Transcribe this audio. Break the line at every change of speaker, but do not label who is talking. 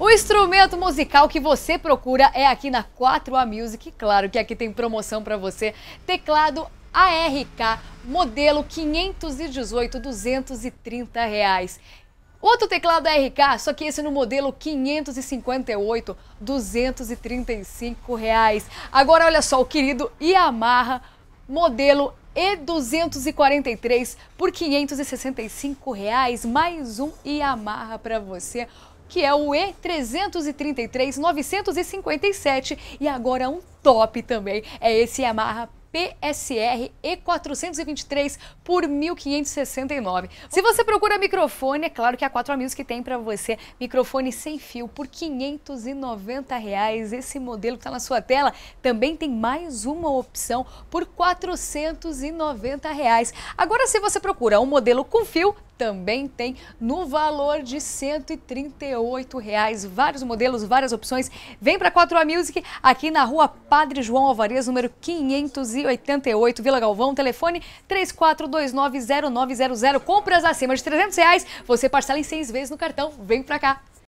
O instrumento musical que você procura é aqui na 4A Music. Claro que aqui tem promoção para você. Teclado ARK modelo 518 230 reais. Outro teclado ARK, só que esse no modelo 558 235 reais. Agora olha só o querido Yamaha modelo E243 por 565 reais mais um Yamaha para você que é o E333-957 e agora um top também, é esse Yamaha PSR E423 por 1569. Se você procura microfone, é claro que a 4 que tem para você microfone sem fio por 590 reais. Esse modelo que está na sua tela também tem mais uma opção por 490 reais. Agora, se você procura um modelo com fio, também tem no valor de R$ 138,00. Vários modelos, várias opções. Vem para 4A Music aqui na rua Padre João Alvarez, número 588, Vila Galvão. Telefone 34290900. Compras acima de R$ 300 reais, você parcela em seis vezes no cartão. Vem para cá.